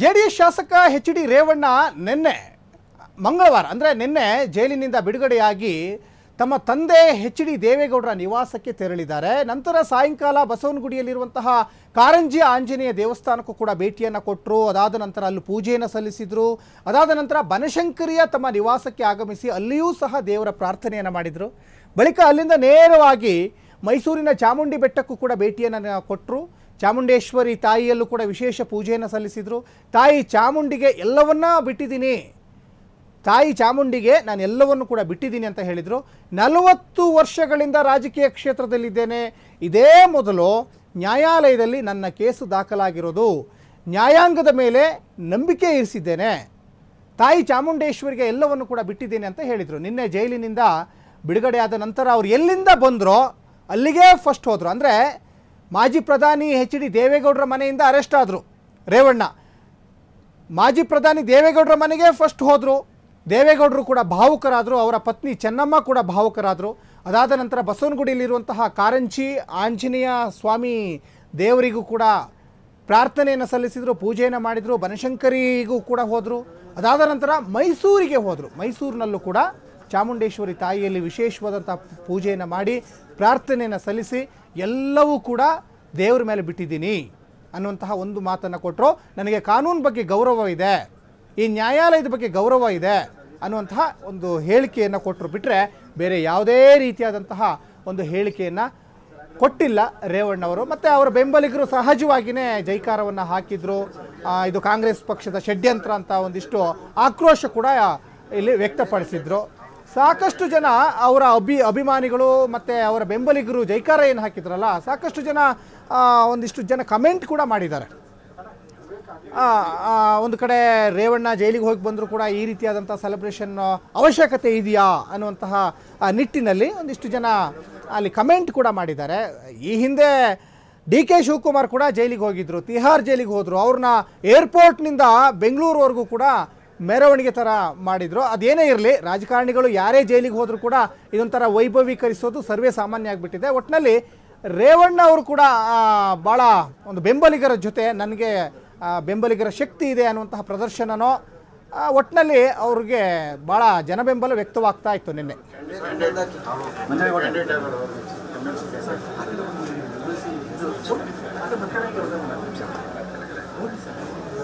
J D S ಶಾಸಕ H D Revanna ನಿನ್ನೆ ಮಂಗಳವಾರ ಅಂದರೆ ನಿನ್ನೆ ಜೈಲಿನಿಂದ ಬಿಡುಗಡೆಯಾಗಿ ತಮ್ಮ ತಂದೆ ಎಚ್ ಡಿ ದೇವೇಗೌಡರ ನಿವಾಸಕ್ಕೆ ತೆರಳಿದ್ದಾರೆ ನಂತರ ಸಾಯಂಕಾಲ ಬಸವನಗುಡಿಯಲ್ಲಿರುವಂತಹ ಕಾರಂಜಿ ಆಂಜನೇಯ ದೇವಸ್ಥಾನಕ್ಕೂ ಕೂಡ ಭೇಟಿಯನ್ನು ಕೊಟ್ಟರು ಅದಾದ ನಂತರ ಅಲ್ಲಿ ಪೂಜೆಯನ್ನು ಸಲ್ಲಿಸಿದರು ಅದಾದ ನಂತರ ಬನಶಂಕರಿಯ ತಮ್ಮ ನಿವಾಸಕ್ಕೆ ಆಗಮಿಸಿ ಅಲ್ಲಿಯೂ ಸಹ ದೇವರ ಪ್ರಾರ್ಥನೆಯನ್ನು ಮಾಡಿದರು ಬಳಿಕ ಅಲ್ಲಿಂದ ನೇರವಾಗಿ ಮೈಸೂರಿನ ಚಾಮುಂಡಿ ಬೆಟ್ಟಕ್ಕೂ ಕೂಡ ಭೇಟಿಯನ್ನು ಕೊಟ್ಟರು ಚಾಮುಂಡೇಶ್ವರಿ ತಾಯಿಯಲ್ಲೂ ಕೂಡ ವಿಶೇಷ ಪೂಜೆಯನ್ನು ಸಲ್ಲಿಸಿದರು ತಾಯಿ ಚಾಮುಂಡಿಗೆ ಎಲ್ಲವನ್ನ ಬಿಟ್ಟಿದ್ದೀನಿ ತಾಯಿ ಚಾಮುಂಡಿಗೆ ನಾನು ಎಲ್ಲವನ್ನು ಕೂಡ ಬಿಟ್ಟಿದ್ದೀನಿ ಅಂತ ಹೇಳಿದರು ನಲವತ್ತು ವರ್ಷಗಳಿಂದ ರಾಜಕೀಯ ಕ್ಷೇತ್ರದಲ್ಲಿದ್ದೇನೆ ಇದೇ ಮೊದಲು ನ್ಯಾಯಾಲಯದಲ್ಲಿ ನನ್ನ ಕೇಸು ದಾಖಲಾಗಿರೋದು ನ್ಯಾಯಾಂಗದ ಮೇಲೆ ನಂಬಿಕೆ ಇರಿಸಿದ್ದೇನೆ ತಾಯಿ ಚಾಮುಂಡೇಶ್ವರಿಗೆ ಎಲ್ಲವನ್ನು ಕೂಡ ಬಿಟ್ಟಿದ್ದೇನೆ ಅಂತ ಹೇಳಿದರು ನಿನ್ನೆ ಜೈಲಿನಿಂದ ಬಿಡುಗಡೆಯಾದ ನಂತರ ಅವ್ರು ಎಲ್ಲಿಂದ ಬಂದರೋ ಅಲ್ಲಿಗೆ ಫಸ್ಟ್ ಹೋದರು ಅಂದರೆ ಮಾಜಿ ಪ್ರಧಾನಿ ಹೆಚ್ ಡಿ ದೇವೇಗೌಡರ ಮನೆಯಿಂದ ಅರೆಸ್ಟ್ ಆದರು ರೇವಣ್ಣ ಮಾಜಿ ಪ್ರಧಾನಿ ದೇವೇಗೌಡರ ಮನೆಗೆ ಫಸ್ಟ್ ಹೋದರು ದೇವೇಗೌಡರು ಕೂಡ ಭಾವುಕರಾದರು ಅವರ ಪತ್ನಿ ಚೆನ್ನಮ್ಮ ಕೂಡ ಭಾವುಕರಾದರು ಅದಾದ ನಂತರ ಬಸವನಗುಡಿಯಲ್ಲಿರುವಂತಹ ಕಾರಂಜಿ ಆಂಜನೇಯ ಸ್ವಾಮಿ ದೇವರಿಗೂ ಕೂಡ ಪ್ರಾರ್ಥನೆಯನ್ನು ಸಲ್ಲಿಸಿದರು ಪೂಜೆಯನ್ನು ಮಾಡಿದರು ಬನಶಂಕರಿಗೂ ಕೂಡ ಹೋದರು ಅದಾದ ನಂತರ ಮೈಸೂರಿಗೆ ಹೋದರು ಮೈಸೂರಿನಲ್ಲೂ ಕೂಡ ಚಾಮುಂಡೇಶ್ವರಿ ತಾಯಿಯಲ್ಲಿ ವಿಶೇಷವಾದಂಥ ಪೂಜೆಯನ್ನು ಮಾಡಿ ಪ್ರಾರ್ಥನೆಯನ್ನು ಸಲ್ಲಿಸಿ ಎಲ್ಲವೂ ಕೂಡ ದೇವರ ಮೇಲೆ ಬಿಟ್ಟಿದ್ದೀನಿ ಅನ್ನುವಂತಹ ಒಂದು ಮಾತನ್ನು ಕೊಟ್ಟರು ನನಗೆ ಕಾನೂನು ಬಗ್ಗೆ ಗೌರವ ಇದೆ ಈ ನ್ಯಾಯಾಲಯದ ಬಗ್ಗೆ ಗೌರವ ಇದೆ ಅನ್ನುವಂತಹ ಒಂದು ಹೇಳಿಕೆಯನ್ನು ಕೊಟ್ಟರು ಬಿಟ್ಟರೆ ಬೇರೆ ಯಾವುದೇ ರೀತಿಯಾದಂತಹ ಒಂದು ಹೇಳಿಕೆಯನ್ನು ಕೊಟ್ಟಿಲ್ಲ ರೇವಣ್ಣವರು ಮತ್ತು ಅವರ ಬೆಂಬಲಿಗರು ಸಹಜವಾಗಿಯೇ ಜೈಕಾರವನ್ನು ಹಾಕಿದರು ಇದು ಕಾಂಗ್ರೆಸ್ ಪಕ್ಷದ ಷಡ್ಯಂತ್ರ ಅಂತ ಒಂದಿಷ್ಟು ಆಕ್ರೋಶ ಕೂಡ ಇಲ್ಲಿ ವ್ಯಕ್ತಪಡಿಸಿದರು ಸಾಕಷ್ಟು ಜನ ಅವರ ಅಭಿ ಅಭಿಮಾನಿಗಳು ಮತ್ತು ಅವರ ಬೆಂಬಲಿಗರು ಜೈಕಾರ ಏನು ಹಾಕಿದ್ರಲ್ಲ ಸಾಕಷ್ಟು ಜನ ಒಂದಿಷ್ಟು ಜನ ಕಮೆಂಟ್ ಕೂಡ ಮಾಡಿದ್ದಾರೆ ಒಂದು ಕಡೆ ರೇವಣ್ಣ ಜೈಲಿಗೆ ಹೋಗಿ ಬಂದರೂ ಕೂಡ ಈ ರೀತಿಯಾದಂಥ ಸೆಲೆಬ್ರೇಷನ್ ಅವಶ್ಯಕತೆ ಇದೆಯಾ ಅನ್ನುವಂತಹ ನಿಟ್ಟಿನಲ್ಲಿ ಒಂದಿಷ್ಟು ಜನ ಅಲ್ಲಿ ಕಮೆಂಟ್ ಕೂಡ ಮಾಡಿದ್ದಾರೆ ಈ ಹಿಂದೆ ಡಿ ಕೆ ಶಿವಕುಮಾರ್ ಕೂಡ ಜೈಲಿಗೆ ಹೋಗಿದ್ದರು ತಿಹಾರ್ ಜೈಲಿಗೆ ಹೋದರು ಅವ್ರನ್ನ ಏರ್ಪೋರ್ಟ್ನಿಂದ ಬೆಂಗಳೂರುವರೆಗೂ ಕೂಡ ಮೆರವಣಿಗೆ ಥರ ಮಾಡಿದರು ಅದೇನೇ ಇರಲಿ ರಾಜಕಾರಣಿಗಳು ಯಾರೇ ಜೈಲಿಗೆ ಹೋದರೂ ಕೂಡ ಇದೊಂಥರ ವೈಭವೀಕರಿಸೋದು ಸರ್ವೇ ಸಾಮಾನ್ಯ ಆಗಿಬಿಟ್ಟಿದೆ ಒಟ್ಟಿನಲ್ಲಿ ರೇವಣ್ಣ ಅವರು ಕೂಡ ಭಾಳ ಒಂದು ಬೆಂಬಲಿಗರ ಜೊತೆ ನನಗೆ ಬೆಂಬಲಿಗರ ಶಕ್ತಿ ಇದೆ ಅನ್ನುವಂತಹ ಪ್ರದರ್ಶನನೋ ಒಟ್ಟಿನಲ್ಲಿ ಅವ್ರಿಗೆ ಭಾಳ ಬೆಂಬಲ ವ್ಯಕ್ತವಾಗ್ತಾ ಇತ್ತು ನಿನ್ನೆ